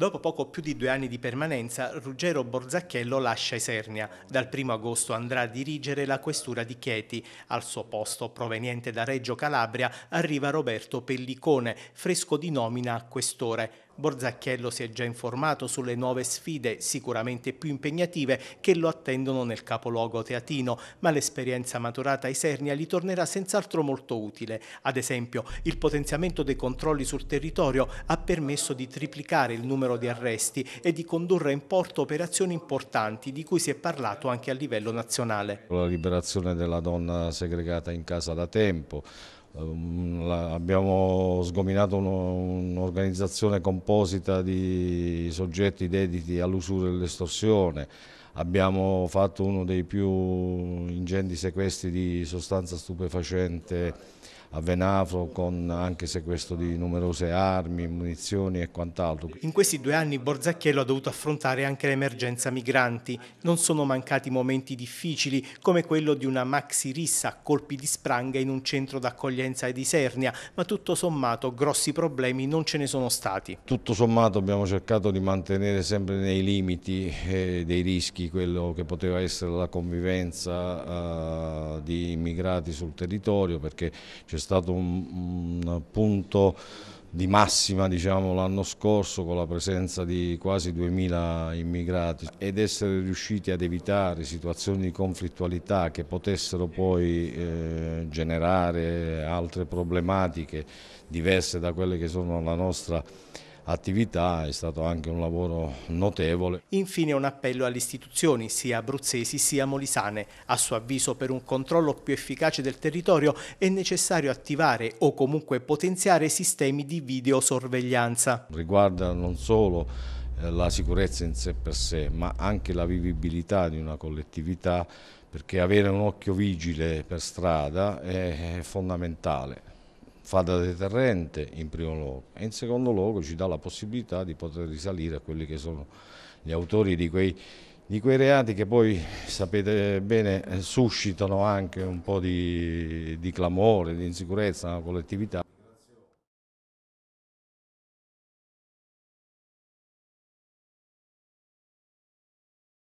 Dopo poco più di due anni di permanenza, Ruggero Borzacchello lascia Isernia. Dal 1 agosto andrà a dirigere la questura di Chieti. Al suo posto, proveniente da Reggio Calabria, arriva Roberto Pellicone, fresco di nomina a questore. Borzacchiello si è già informato sulle nuove sfide, sicuramente più impegnative, che lo attendono nel capoluogo teatino, ma l'esperienza maturata a Isernia gli tornerà senz'altro molto utile. Ad esempio, il potenziamento dei controlli sul territorio ha permesso di triplicare il numero di arresti e di condurre in porto operazioni importanti di cui si è parlato anche a livello nazionale. La liberazione della donna segregata in casa da tempo, Ehm, abbiamo sgominato un'organizzazione composita di soggetti dediti all'usura e all'estorsione, abbiamo fatto uno dei più ingenti sequestri di sostanza stupefacente a Venafro con anche sequestro di numerose armi, munizioni e quant'altro. In questi due anni Borzacchiello ha dovuto affrontare anche l'emergenza migranti. Non sono mancati momenti difficili come quello di una maxi rissa a colpi di spranga in un centro d'accoglienza di Isernia, ma tutto sommato grossi problemi non ce ne sono stati. Tutto sommato abbiamo cercato di mantenere sempre nei limiti eh, dei rischi rischi, quello che poteva essere la convivenza eh, di immigrati sul territorio perché c'è stato un, un punto di massima diciamo, l'anno scorso con la presenza di quasi 2.000 immigrati ed essere riusciti ad evitare situazioni di conflittualità che potessero poi eh, generare altre problematiche diverse da quelle che sono la nostra attività è stato anche un lavoro notevole. Infine un appello alle istituzioni, sia abruzzesi sia molisane. A suo avviso per un controllo più efficace del territorio è necessario attivare o comunque potenziare sistemi di videosorveglianza. Riguarda non solo eh, la sicurezza in sé per sé, ma anche la vivibilità di una collettività, perché avere un occhio vigile per strada è fondamentale fa da deterrente in primo luogo e in secondo luogo ci dà la possibilità di poter risalire a quelli che sono gli autori di quei, di quei reati che poi sapete bene eh, suscitano anche un po' di, di clamore, di insicurezza nella collettività.